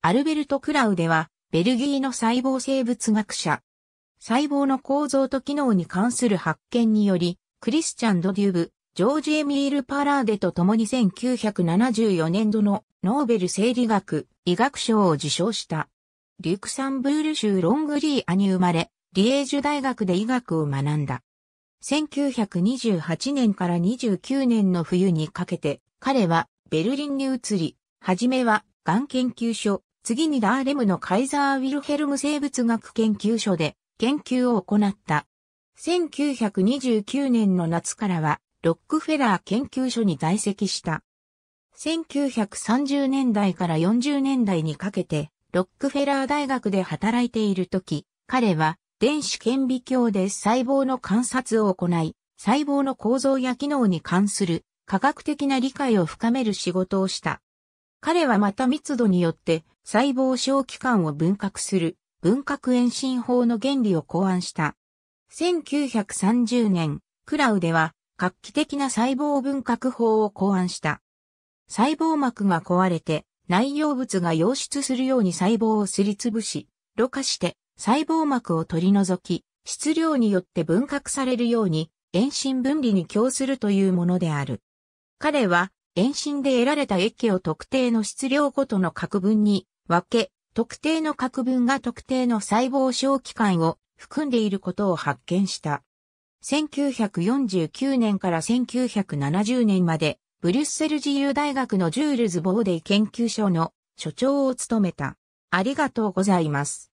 アルベルト・クラウデは、ベルギーの細胞生物学者。細胞の構造と機能に関する発見により、クリスチャン・ドデューブ、ジョージ・エミール・パラーデと共に1974年度のノーベル生理学、医学賞を受賞した。リュクサンブール州ロングリーアに生まれ、リエージュ大学で医学を学んだ。1928年から29年の冬にかけて、彼はベルリンに移り、はじめは、がん研究所、次にダーレムのカイザー・ウィルヘルム生物学研究所で研究を行った。1929年の夏からはロックフェラー研究所に在籍した。1930年代から40年代にかけて、ロックフェラー大学で働いているとき、彼は電子顕微鏡で細胞の観察を行い、細胞の構造や機能に関する科学的な理解を深める仕事をした。彼はまた密度によって細胞小器官を分割する分割延伸法の原理を考案した。1930年、クラウでは画期的な細胞分割法を考案した。細胞膜が壊れて内容物が溶出するように細胞をすりつぶし、ろ過して細胞膜を取り除き、質量によって分割されるように遠心分離に供するというものである。彼は遠心で得られた液を特定の質量ごとの核分に分け、特定の核分が特定の細胞小器官を含んでいることを発見した。1949年から1970年まで、ブリュッセル自由大学のジュールズ・ボーデイ研究所の所長を務めた。ありがとうございます。